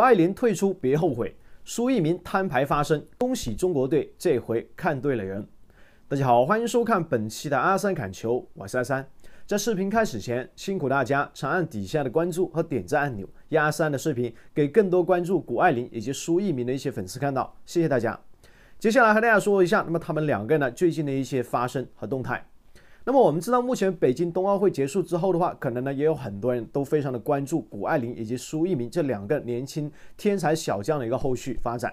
谷爱凌退出别后悔，苏翊鸣摊牌发声，恭喜中国队这回看对了人。大家好，欢迎收看本期的阿三砍球，我是阿三。在视频开始前，辛苦大家长按底下的关注和点赞按钮，让阿三的视频给更多关注谷爱凌以及苏翊鸣的一些粉丝看到，谢谢大家。接下来和大家说一下，那么他们两个人呢最近的一些发声和动态。那么我们知道，目前北京冬奥会结束之后的话，可能呢也有很多人都非常的关注谷爱凌以及苏翊鸣这两个年轻天才小将的一个后续发展。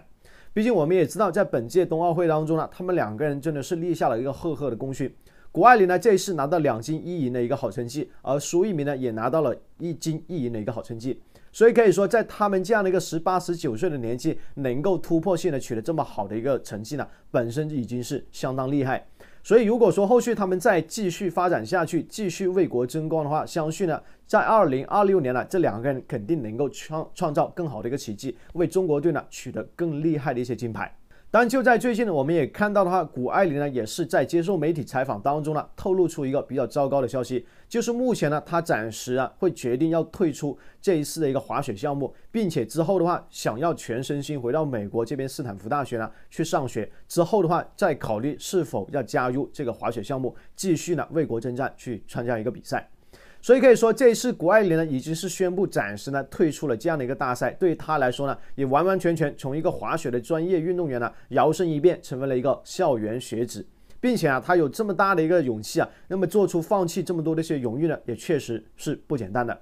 毕竟我们也知道，在本届冬奥会当中呢，他们两个人真的是立下了一个赫赫的功勋。谷爱凌呢，这一次拿到两金一银的一个好成绩，而苏翊鸣呢，也拿到了一金一银的一个好成绩。所以可以说，在他们这样的一个十八、十九岁的年纪，能够突破性的取得这么好的一个成绩呢，本身已经是相当厉害。所以，如果说后续他们再继续发展下去，继续为国争光的话，相信呢，在二零二六年呢，这两个人肯定能够创创造更好的一个奇迹，为中国队呢取得更厉害的一些金牌。但就在最近呢，我们也看到的话，谷爱凌呢也是在接受媒体采访当中呢，透露出一个比较糟糕的消息，就是目前呢，她暂时啊会决定要退出这一次的一个滑雪项目，并且之后的话，想要全身心回到美国这边斯坦福大学呢去上学，之后的话再考虑是否要加入这个滑雪项目，继续呢为国征战去参加一个比赛。所以可以说，这一次谷爱凌呢，已经是宣布暂时呢退出了这样的一个大赛。对于她来说呢，也完完全全从一个滑雪的专业运动员呢，摇身一变成为了一个校园学子，并且啊，她有这么大的一个勇气啊，那么做出放弃这么多的一些荣誉呢，也确实是不简单的。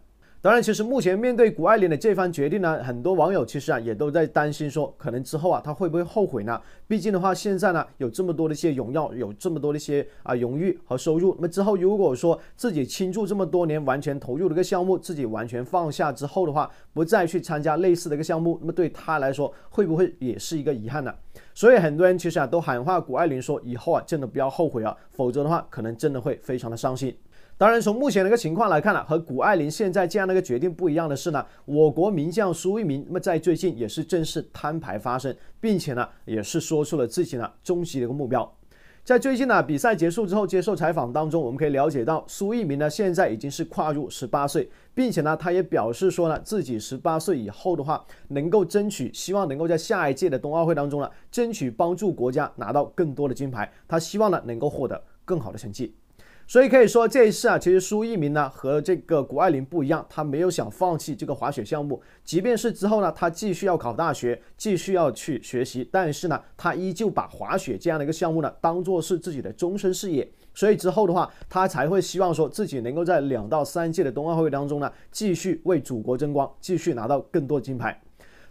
当然，其实目前面对谷爱凌的这番决定呢，很多网友其实啊也都在担心，说可能之后啊她会不会后悔呢？毕竟的话，现在呢有这么多的一些荣耀，有这么多的一些啊荣誉和收入，那么之后如果说自己倾注这么多年，完全投入的一个项目，自己完全放下之后的话，不再去参加类似的一个项目，那么对她来说会不会也是一个遗憾呢？所以很多人其实啊都喊话谷爱凌说，以后啊真的不要后悔啊，否则的话可能真的会非常的伤心。当然，从目前的一个情况来看呢，和谷爱凌现在这样的一个决定不一样的是呢，我国名将苏翊鸣，那么在最近也是正式摊牌发声，并且呢也是说出了自己的终极的一个目标。在最近呢比赛结束之后，接受采访当中，我们可以了解到，苏翊鸣呢现在已经是跨入十八岁，并且呢他也表示说呢自己十八岁以后的话，能够争取，希望能够在下一届的冬奥会当中呢，争取帮助国家拿到更多的金牌，他希望呢能够获得更好的成绩。所以可以说这一次啊，其实苏翊鸣呢和这个谷爱凌不一样，他没有想放弃这个滑雪项目。即便是之后呢，他继续要考大学，继续要去学习，但是呢，他依旧把滑雪这样的一个项目呢当做是自己的终身事业。所以之后的话，他才会希望说自己能够在两到三届的冬奥会当中呢，继续为祖国争光，继续拿到更多金牌。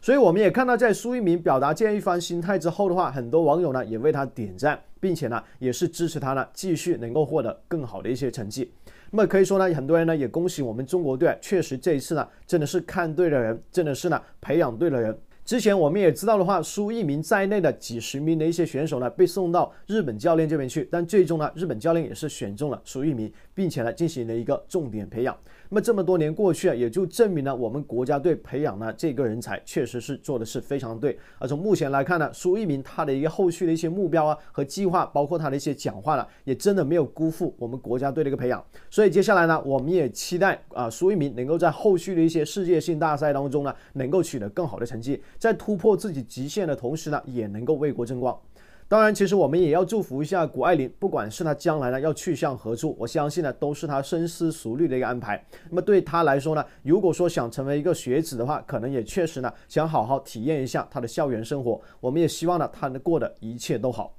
所以我们也看到，在苏翊鸣表达这样一番心态之后的话，很多网友呢也为他点赞。并且呢，也是支持他呢，继续能够获得更好的一些成绩。那么可以说呢，很多人呢也恭喜我们中国队，确实这一次呢，真的是看对了人，真的是呢培养对了人。之前我们也知道的话，苏翊鸣在内的几十名的一些选手呢，被送到日本教练这边去，但最终呢，日本教练也是选中了苏翊鸣，并且呢进行了一个重点培养。那么这么多年过去啊，也就证明了我们国家队培养呢这个人才确实是做的是非常对。而从目前来看呢，苏翊鸣他的一个后续的一些目标啊和计划，包括他的一些讲话了，也真的没有辜负我们国家队的一个培养。所以接下来呢，我们也期待啊苏翊鸣能够在后续的一些世界性大赛当中呢，能够取得更好的成绩。在突破自己极限的同时呢，也能够为国争光。当然，其实我们也要祝福一下谷爱凌，不管是她将来呢要去向何处，我相信呢都是她深思熟虑的一个安排。那么对她来说呢，如果说想成为一个学子的话，可能也确实呢想好好体验一下她的校园生活。我们也希望呢她能过得一切都好。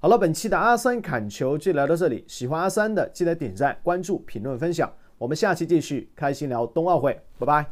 好了，本期的阿三侃球就聊到这里，喜欢阿三的记得点赞、关注、评论、分享，我们下期继续开心聊冬奥会，拜拜。